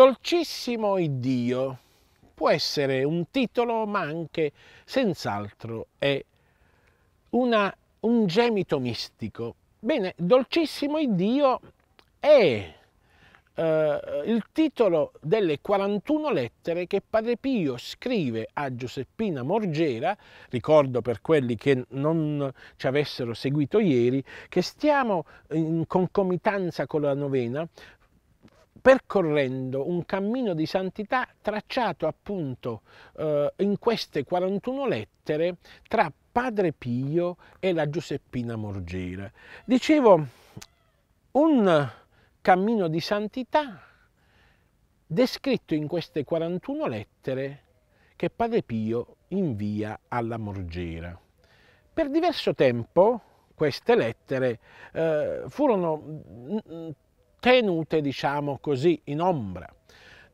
Dolcissimo Iddio può essere un titolo, ma anche senz'altro è una, un gemito mistico. Bene, Dolcissimo Iddio è eh, il titolo delle 41 lettere che Padre Pio scrive a Giuseppina Morgera, ricordo per quelli che non ci avessero seguito ieri, che stiamo in concomitanza con la novena percorrendo un cammino di santità tracciato appunto eh, in queste 41 lettere tra Padre Pio e la Giuseppina Morgera. Dicevo, un cammino di santità descritto in queste 41 lettere che Padre Pio invia alla Morgera. Per diverso tempo queste lettere eh, furono mm, mm, tenute, diciamo così, in ombra.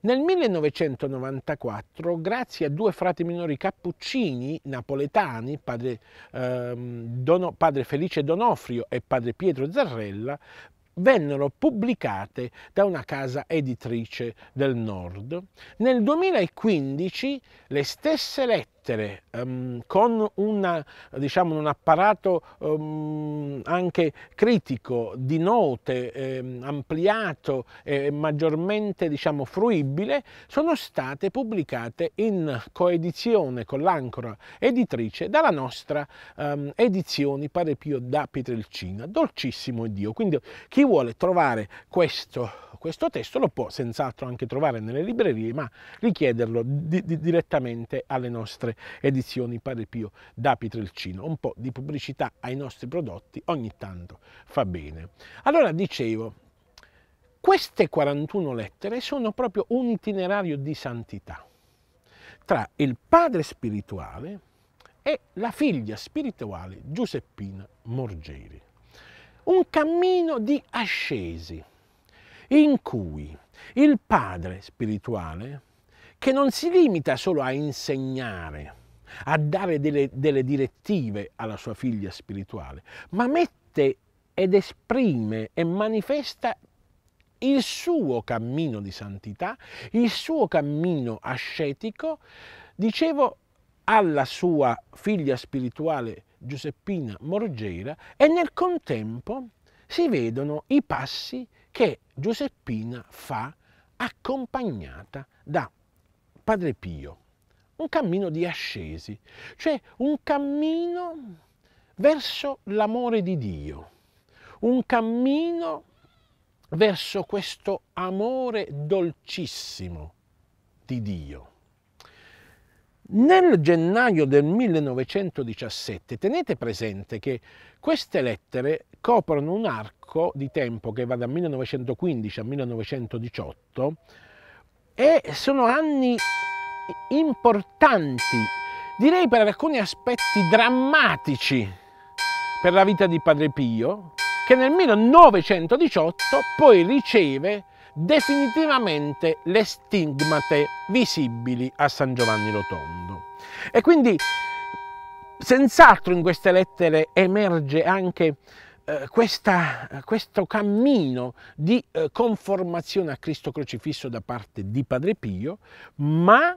Nel 1994, grazie a due frati minori cappuccini napoletani, padre, ehm, Dono, padre Felice Donofrio e padre Pietro Zarrella, vennero pubblicate da una casa editrice del nord. Nel 2015 le stesse lettere mettere um, con una, diciamo, un apparato um, anche critico di note eh, ampliato e maggiormente diciamo, fruibile sono state pubblicate in coedizione con l'Ancora editrice dalla nostra um, edizioni Pare più da Petrelcina Dolcissimo Dio. Quindi chi vuole trovare questo, questo testo lo può senz'altro anche trovare nelle librerie, ma richiederlo di, di, direttamente alle nostre edizioni Padre Pio da Pietrelcino. Un po' di pubblicità ai nostri prodotti ogni tanto fa bene. Allora dicevo, queste 41 lettere sono proprio un itinerario di santità tra il padre spirituale e la figlia spirituale Giuseppina Morgeri. Un cammino di ascesi in cui il padre spirituale che non si limita solo a insegnare, a dare delle, delle direttive alla sua figlia spirituale, ma mette ed esprime e manifesta il suo cammino di santità, il suo cammino ascetico, dicevo, alla sua figlia spirituale Giuseppina Morgera e nel contempo si vedono i passi che Giuseppina fa accompagnata da Padre Pio, un cammino di ascesi, cioè un cammino verso l'amore di Dio, un cammino verso questo amore dolcissimo di Dio. Nel gennaio del 1917 tenete presente che queste lettere coprono un arco di tempo che va dal 1915 al 1918 e sono anni importanti, direi per alcuni aspetti drammatici per la vita di Padre Pio, che nel 1918 poi riceve definitivamente le stigmate visibili a San Giovanni Rotondo. E quindi senz'altro in queste lettere emerge anche eh, questa, eh, questo cammino di eh, conformazione a Cristo crocifisso da parte di Padre Pio, ma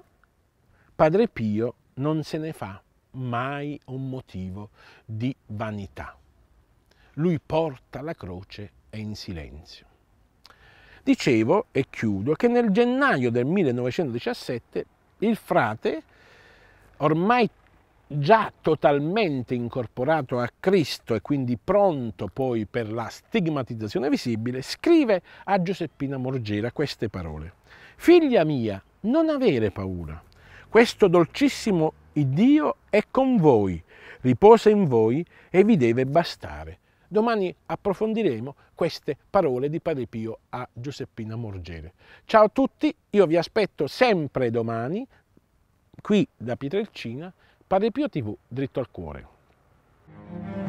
Padre Pio non se ne fa mai un motivo di vanità. Lui porta la croce e in silenzio. Dicevo, e chiudo, che nel gennaio del 1917 il frate, ormai già totalmente incorporato a Cristo e quindi pronto poi per la stigmatizzazione visibile, scrive a Giuseppina Morgera queste parole. Figlia mia, non avere paura. Questo dolcissimo Dio è con voi, riposa in voi e vi deve bastare. Domani approfondiremo queste parole di Padre Pio a Giuseppina Morgere. Ciao a tutti, io vi aspetto sempre domani qui da Pietrelcina Padre Pio TV, dritto al cuore.